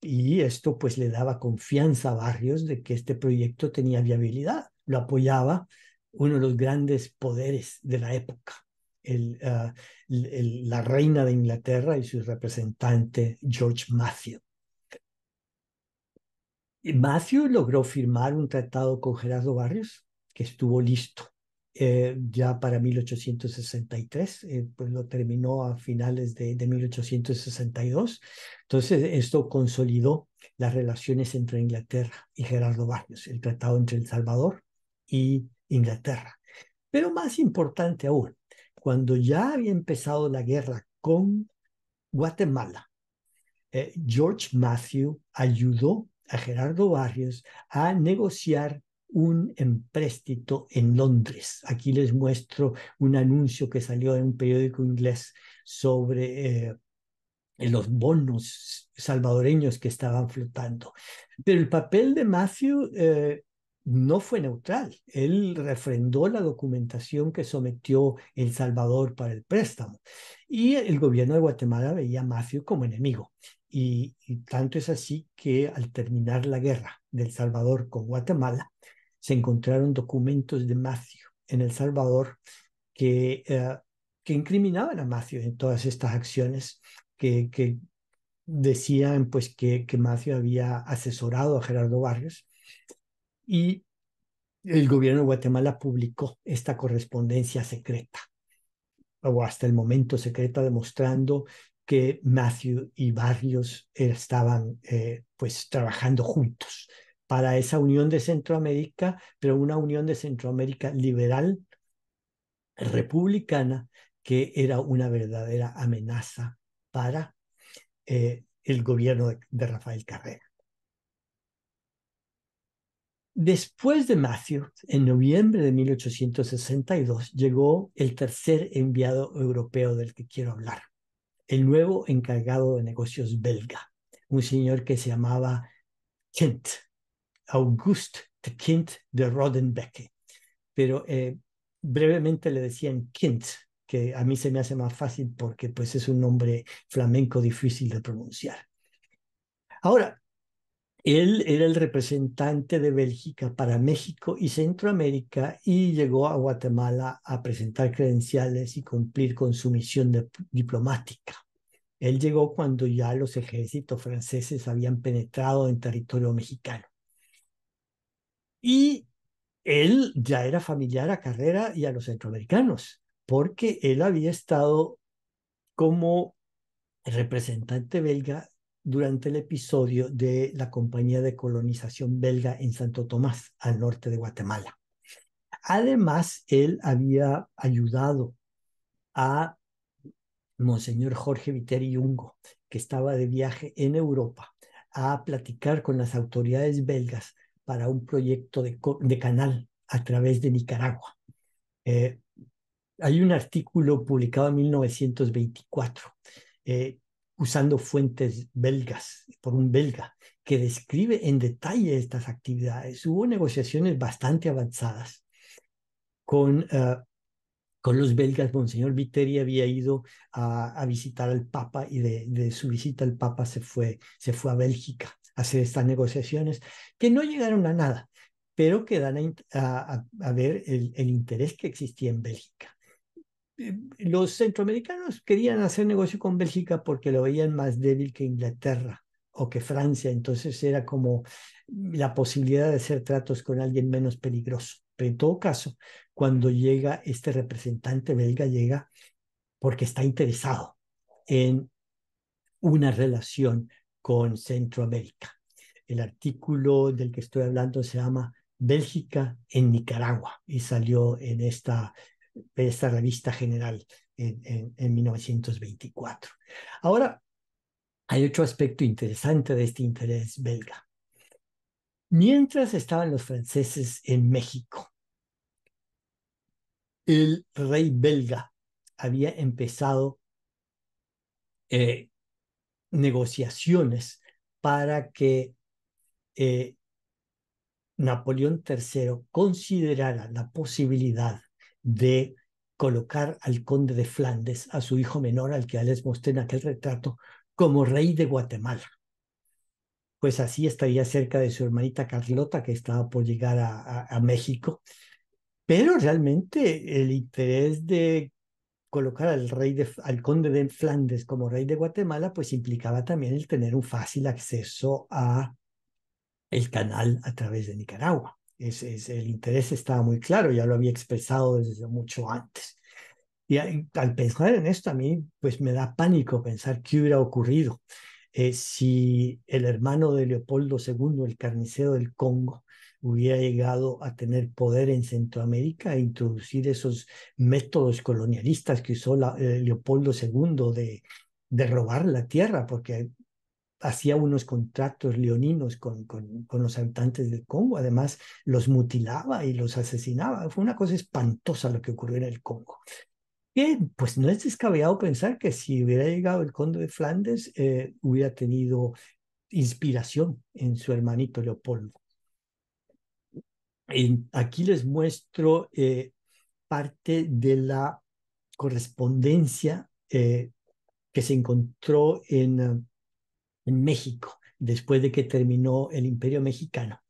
y esto pues le daba confianza a Barrios de que este proyecto tenía viabilidad. Lo apoyaba uno de los grandes poderes de la época, el, ah, la reina de Inglaterra y su representante George Matthew. Y Matthew logró firmar un tratado con Gerardo Barrios que estuvo listo eh, ya para 1863, eh, pues lo terminó a finales de, 1862. Entonces, esto consolidó las relaciones entre Inglaterra y Gerardo Barrios, el tratado entre El Salvador y Inglaterra. Pero más importante aún, cuando ya había empezado la guerra con Guatemala, eh, George Matthew ayudó a Gerardo Barrios a negociar un empréstito en Londres. Aquí les muestro un anuncio que salió en un periódico inglés sobre eh, los bonos salvadoreños que estaban flotando. Pero el papel de Matthew eh, no fue neutral. Él refrendó la documentación que sometió El Salvador para el préstamo. Y el gobierno de Guatemala veía a Matthew como enemigo. Y, tanto es así que al terminar la guerra del Salvador con Guatemala, se encontraron documentos de Macio en El Salvador que, eh, que incriminaban a Macio en todas estas acciones que, que decían pues que, que Macio había asesorado a Gerardo Barrios y el gobierno de Guatemala publicó esta correspondencia secreta o hasta el momento secreta demostrando que Macio y Barrios estaban eh, pues trabajando juntos para esa unión de Centroamérica, pero una unión de Centroamérica liberal, republicana, que era una verdadera amenaza para eh, el gobierno de, Rafael Carrera. Después de Matthew, en noviembre de 1862, llegó el tercer enviado europeo del que quiero hablar, el nuevo encargado de negocios belga, un señor que se llamaba Kent, de Quint de Rodenbecke. Pero eh, brevemente le decían Quint, que a mí se me hace más fácil porque pues, es un nombre flamenco difícil de pronunciar. Ahora, él era el representante de Bélgica para México y Centroamérica y llegó a Guatemala a presentar credenciales y cumplir con su misión diplomática. Él llegó cuando ya los ejércitos franceses habían penetrado en territorio mexicano. Y él ya era familiar a Carrera y a los centroamericanos, porque él había estado como representante belga durante el episodio de la compañía de colonización belga en Santo Tomás, al norte de Guatemala. Además, él había ayudado a Monseñor Jorge Viteri Ungo, que estaba de viaje en Europa, a platicar con las autoridades belgas para un proyecto de, canal a través de Nicaragua. Eh, hay un artículo publicado en 1924 eh, usando fuentes belgas, por un belga, que describe en detalle estas actividades. Hubo negociaciones bastante avanzadas con, eh, con los belgas. Monseñor Viteri había ido a, visitar al Papa y de, de, su visita al Papa se fue, se fue a Bélgica hacer estas negociaciones que no llegaron a nada, pero que dan a, ver el, el, interés que existía en Bélgica. Eh, los centroamericanos querían hacer negocio con Bélgica porque lo veían más débil que Inglaterra o que Francia, entonces era como la posibilidad de hacer tratos con alguien menos peligroso. Pero en todo caso, cuando llega este representante belga, llega porque está interesado en una relación con Centroamérica. El artículo del que estoy hablando se llama Bélgica en Nicaragua y salió en esta, esta revista general en, 1924. Ahora, hay otro aspecto interesante de este interés belga. Mientras estaban los franceses en México, el rey belga había empezado eh, negociaciones para que eh, Napoleón III considerara la posibilidad de colocar al conde de Flandes, a su hijo menor, al que ya les mostré en aquel retrato, como rey de Guatemala. Pues así estaría cerca de su hermanita Carlota, que estaba por llegar a México. Pero realmente el interés de colocar al, rey al conde de Flandes como rey de Guatemala, pues implicaba también el tener un fácil acceso a el canal a través de Nicaragua. el interés estaba muy claro, ya lo había expresado desde mucho antes. Y al pensar en esto, a mí pues me da pánico pensar qué hubiera ocurrido eh, si el hermano de Leopoldo II, el carnicero del Congo, hubiera llegado a tener poder en Centroamérica e introducir esos métodos colonialistas que usó eh, Leopoldo II de, robar la tierra, porque hacía unos contratos leoninos con, los habitantes del Congo, además los mutilaba y los asesinaba. Fue una cosa espantosa lo que ocurrió en el Congo. Y pues no es descabellado pensar que si hubiera llegado el conde de Flandes, eh, hubiera tenido inspiración en su hermanito Leopoldo aquí les muestro eh, parte de la correspondencia eh, que se encontró eh, en, México después de que terminó el imperio mexicano,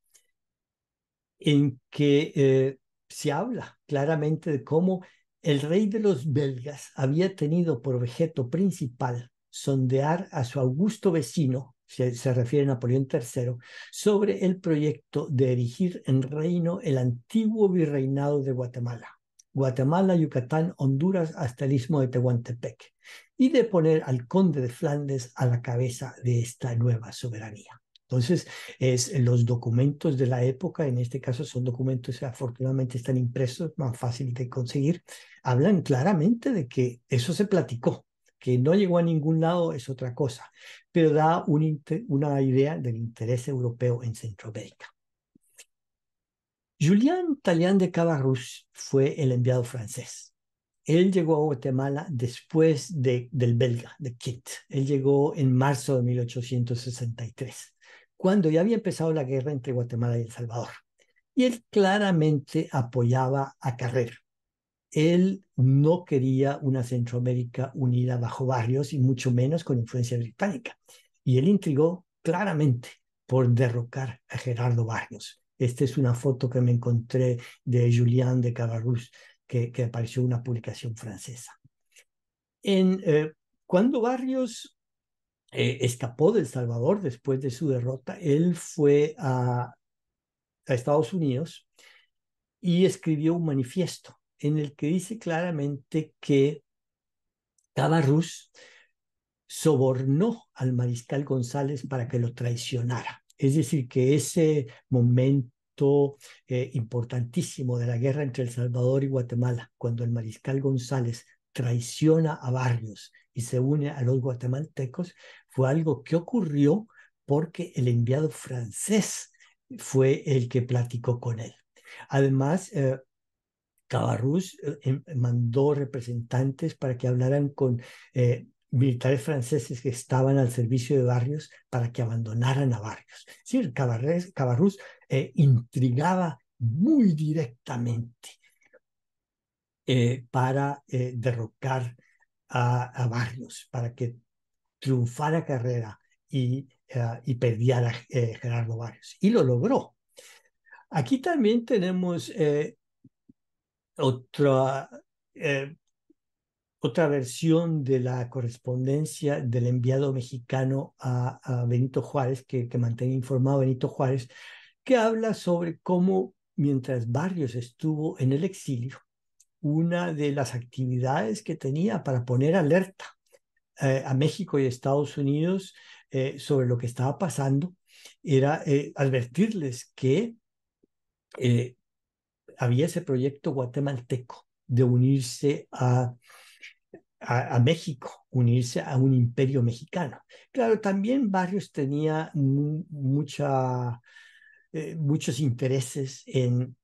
en que se habla claramente de cómo el rey de los belgas había tenido por objeto principal sondear a su augusto vecino se, refiere a Napoleón III, sobre el proyecto de erigir en reino el antiguo virreinado de Guatemala. Guatemala, Yucatán, Honduras hasta el istmo de Tehuantepec, y de poner al conde de Flandes a la cabeza de esta nueva soberanía. Entonces, los documentos de la época, en este caso son documentos que afortunadamente están impresos, más fáciles de conseguir, hablan claramente de que eso se platicó, que no llegó a ningún lado es otra cosa, pero da una idea del interés europeo en Centroamérica. Julián Talián de Cabarrús fue el enviado francés. Él llegó a Guatemala después del belga, de Kitt. Él llegó en marzo de 1863, cuando ya había empezado la guerra entre Guatemala y El Salvador. Y él claramente apoyaba a Carrera él no quería una Centroamérica unida bajo barrios y mucho menos con influencia británica. Y él intrigó claramente por derrocar a Gerardo Barrios. Esta es una foto que me encontré de Julián de Cabarrús, que, apareció en una publicación francesa. En, eh, cuando Barrios eh, escapó del Salvador después de su derrota, él fue a Estados Unidos y escribió un manifiesto en el que dice claramente que Tabarrús sobornó al mariscal González para que lo traicionara. Es decir, que ese momento eh, importantísimo de la guerra entre El Salvador y Guatemala, cuando el mariscal González traiciona a Barrios y se une a los guatemaltecos, fue algo que ocurrió porque el enviado francés fue el que platicó con él. Además, eh, Cabarrús eh, em, mandó representantes para que hablaran con eh, militares franceses que estaban al servicio de Barrios para que abandonaran a Barrios. Sí, Cabarrús eh, intrigaba muy directamente para derrocar a, Barrios, para que triunfara Carrera y, y perdiera Gerardo Barrios. Y lo logró. Aquí también tenemos otra, eh, otra versión de la correspondencia del enviado mexicano a, Benito Juárez, que, que mantenía informado Benito Juárez, que habla sobre cómo mientras Barrios estuvo en el exilio, una de las actividades que tenía para poner alerta eh, a México y Estados Unidos eh, sobre lo que estaba pasando era advertirles que había ese proyecto guatemalteco de unirse a, a, México, unirse a un imperio mexicano. Claro, también Barrios tenía mucha, eh, muchos intereses en,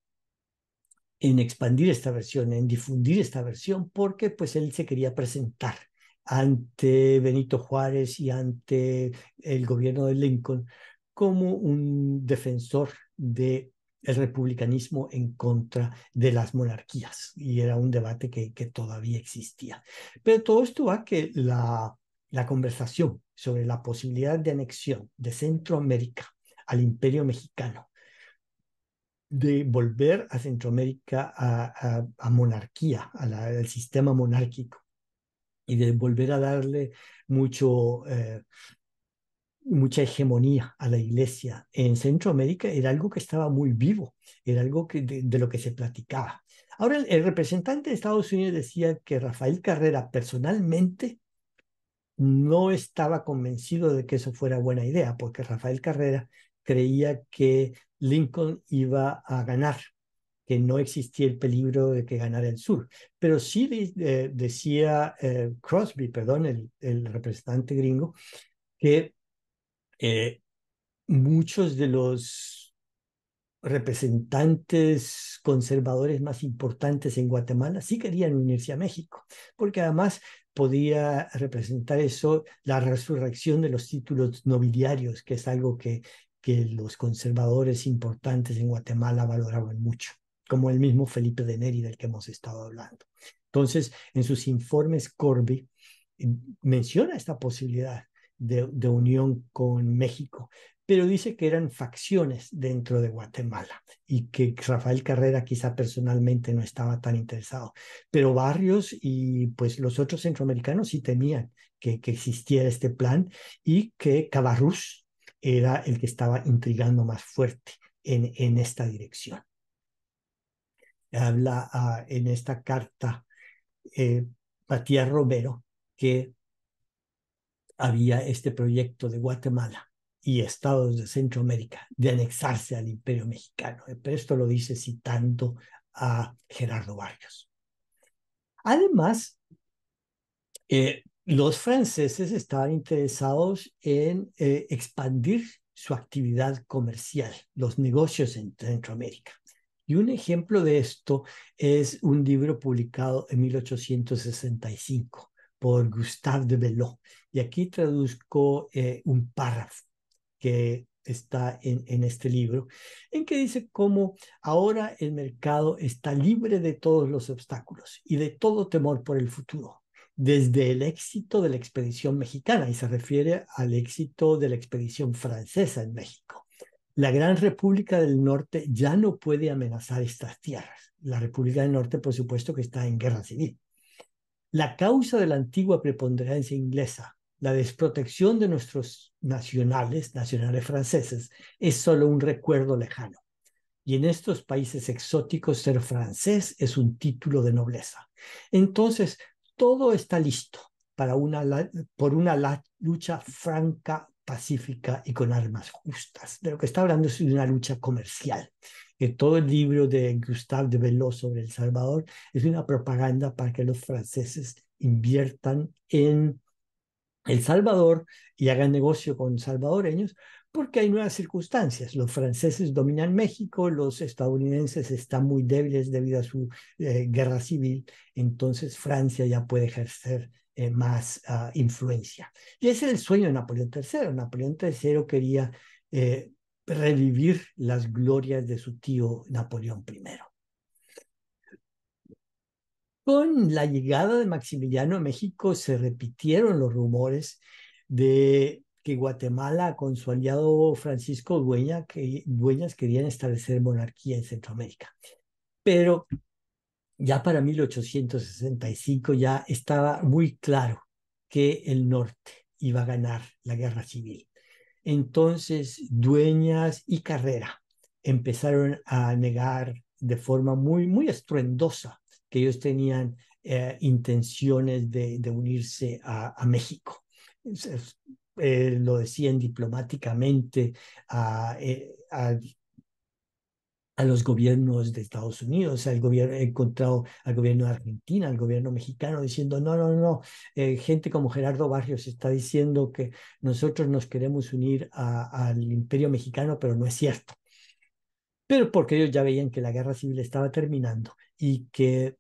en expandir esta versión, en difundir esta versión, porque pues él se quería presentar ante Benito Juárez y ante el gobierno de Lincoln como un defensor de el republicanismo en contra de las monarquías y era un debate que, todavía existía. Pero todo esto va a que la, la conversación sobre la posibilidad de anexión de Centroamérica al imperio mexicano, de volver a Centroamérica a, monarquía, al sistema monárquico y de volver a darle mucho eh, mucha hegemonía a la iglesia en Centroamérica era algo que estaba muy vivo, era algo que, de, lo que se platicaba. Ahora, el, representante de Estados Unidos decía que Rafael Carrera personalmente no estaba convencido de que eso fuera buena idea, porque Rafael Carrera creía que Lincoln iba a ganar, que no existía el peligro de que ganara el sur. Pero sí decía eh, Crosby, perdón, el, el representante gringo, que eh, muchos de los representantes conservadores más importantes en Guatemala sí querían unirse a México, porque además podía representar eso, la resurrección de los títulos nobiliarios, que es algo que, que los conservadores importantes en Guatemala valoraban mucho, como el mismo Felipe de Neri del que hemos estado hablando. Entonces, en sus informes, Corby eh, menciona esta posibilidad de, unión con México, pero dice que eran facciones dentro de Guatemala y que Rafael Carrera quizá personalmente no estaba tan interesado, pero Barrios y pues los otros centroamericanos sí temían que, que existiera este plan y que Cabarrus era el que estaba intrigando más fuerte en, en esta dirección. Habla ah, en esta carta eh, Matías Romero que había este proyecto de Guatemala y estados de Centroamérica de anexarse al imperio mexicano. Eh, pero esto lo dice citando a Gerardo Barrios. Además, eh, los franceses estaban interesados en eh, expandir su actividad comercial, los negocios en Centroamérica. Y un ejemplo de esto es un libro publicado en 1865 por Gustave de Belot, y aquí traduzco eh, un párrafo que está en, en, este libro, en que dice cómo ahora el mercado está libre de todos los obstáculos y de todo temor por el futuro, desde el éxito de la expedición mexicana, y se refiere al éxito de la expedición francesa en México. La Gran República del Norte ya no puede amenazar estas tierras. La República del Norte, por supuesto, que está en guerra civil. La causa de la antigua preponderancia inglesa la desprotección de nuestros nacionales, nacionales franceses, es solo un recuerdo lejano. Y en estos países exóticos ser francés es un título de nobleza. Entonces, todo está listo para una, por una lucha franca, pacífica y con armas justas. De lo que está hablando es de una lucha comercial. Que todo el libro de Gustave de Bellot sobre El Salvador es una propaganda para que los franceses inviertan en el Salvador y hagan negocio con salvadoreños, porque hay nuevas circunstancias. Los franceses dominan México, los estadounidenses están muy débiles debido a su eh, guerra civil, entonces Francia ya puede ejercer eh, más ah, influencia. Y ese es el sueño de Napoleón III. Napoleón III quería eh, revivir las glorias de su tío Napoleón I. Con la llegada de Maximiliano a México se repitieron los rumores de que Guatemala con su aliado Francisco Dueña, Dueñas querían establecer monarquía en Centroamérica. Pero ya para 1865 ya estaba muy claro que el norte iba a ganar la guerra civil. Entonces, Dueñas y Carrera empezaron a negar de forma muy, muy estruendosa que ellos tenían eh, intenciones de, unirse a, México. Eh, lo decían diplomáticamente eh, a, los gobiernos de Estados Unidos, al gobierno, he encontrado al gobierno de Argentina, al gobierno mexicano, diciendo, no, no, no, gente como Gerardo Barrios está diciendo que nosotros nos queremos unir al imperio mexicano, pero no es cierto pero porque ellos ya veían que la guerra civil estaba terminando y que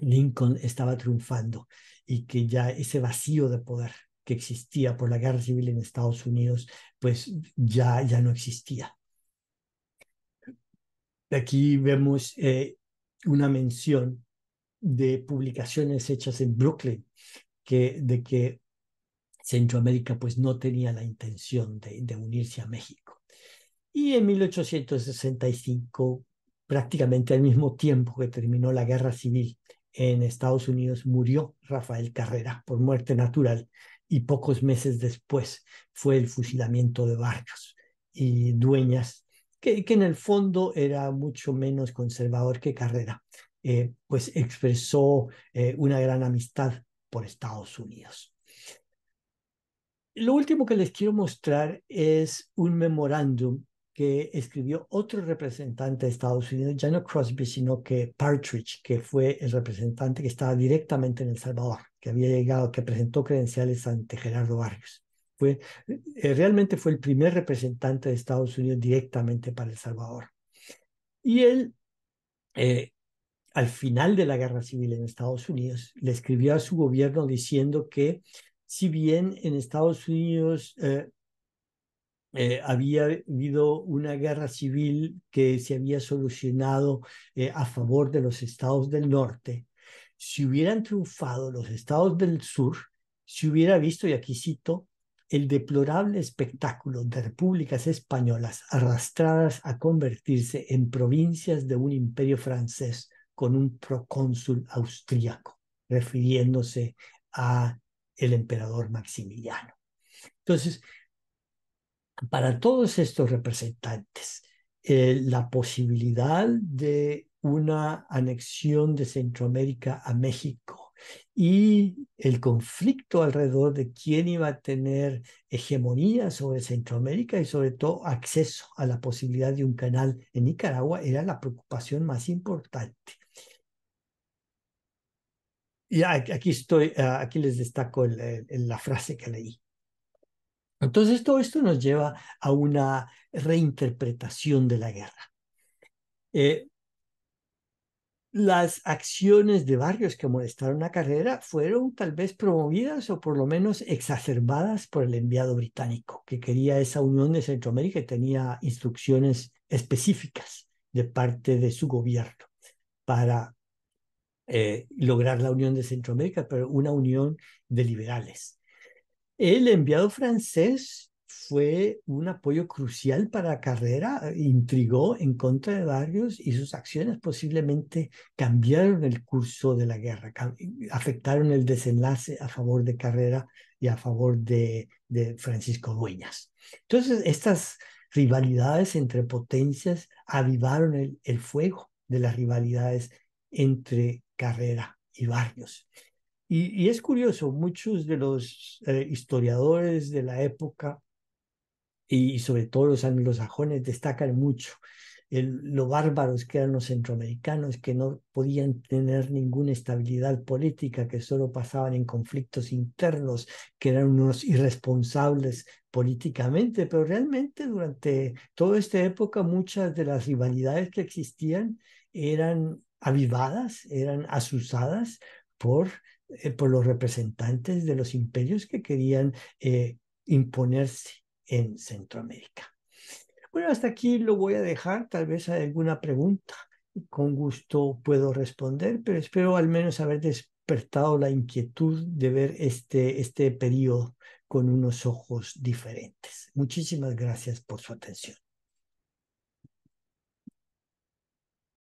Lincoln estaba triunfando y que ya ese vacío de poder que existía por la guerra civil en Estados Unidos, pues ya, ya no existía. Aquí vemos eh, una mención de publicaciones hechas en Brooklyn que, de que Centroamérica pues no tenía la intención de unirse a México. Y en 1865, prácticamente al mismo tiempo que terminó la guerra civil en Estados Unidos, murió Rafael Carrera por muerte natural y pocos meses después fue el fusilamiento de barcos y Dueñas, que, en el fondo era mucho menos conservador que Carrera, eh, pues expresó eh, una gran amistad por Estados Unidos. Lo último que les quiero mostrar es un memorándum que escribió otro representante de Estados Unidos, ya no Crosby, sino que Partridge, que fue el representante que estaba directamente en El Salvador, que había llegado, que presentó credenciales ante Gerardo Barrios. Fue, eh, realmente fue el primer representante de Estados Unidos directamente para El Salvador. Y él, eh, al final de la guerra civil en Estados Unidos, le escribió a su gobierno diciendo que si bien en Estados Unidos eh, eh, había habido una guerra civil que se había solucionado eh, a favor de los estados del norte. Si hubieran triunfado los estados del sur, se hubiera visto, y aquí cito, el deplorable espectáculo de repúblicas españolas arrastradas a convertirse en provincias de un imperio francés con un procónsul austríaco, refiriéndose a el emperador Maximiliano. Entonces, para todos estos representantes eh, la posibilidad de una anexión de Centroamérica a México y el conflicto alrededor de quién iba a tener hegemonía sobre Centroamérica y sobre todo acceso a la posibilidad de un canal en Nicaragua era la preocupación más importante. Y aquí estoy, aquí les destaco la frase que leí. Entonces todo esto nos lleva a una reinterpretación de la guerra. Eh, las acciones de barrios que molestaron a Carrera fueron tal vez promovidas o por lo menos exacerbadas por el enviado británico, que quería esa unión de Centroamérica y tenía instrucciones específicas de parte de su gobierno para eh, lograr la unión de Centroamérica, pero una unión de liberales. El enviado francés fue un apoyo crucial para carrera, intrigó en contra de Barrios y sus acciones posiblemente cambiaron el curso de la guerra, afectaron el desenlace a favor de Carrera y a favor de, Francisco Dueñas. Entonces, estas rivalidades entre potencias avivaron el fuego de las rivalidades entre Carrera y Barrios. Y, es curioso, muchos de los eh, historiadores de la época y, sobre todo los anglosajones destacan mucho lo bárbaros que eran los centroamericanos, que no podían tener ninguna estabilidad política, que solo pasaban en conflictos internos, que eran unos irresponsables políticamente, pero realmente durante toda esta época muchas de las rivalidades que existían eran avivadas, eran azuzadas por eh, por los representantes de los imperios que querían eh, imponerse en Centroamérica. Bueno, hasta aquí lo voy a dejar, tal vez hay alguna pregunta. Con gusto puedo responder, pero espero al menos haber despertado la inquietud de ver este, este periodo con unos ojos diferentes. Muchísimas gracias por su atención.